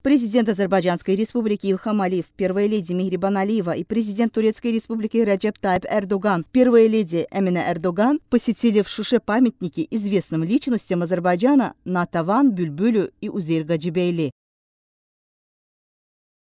Президент Азербайджанской республики Илхам Алиев, первая леди Мигрибан Алиева и президент Турецкой республики Реджеп Тайп Эрдоган, первая леди Эмина Эрдоган посетили в Шуше памятники известным личностям Азербайджана Натаван, Бюльбюлю и Узель Гаджибейли.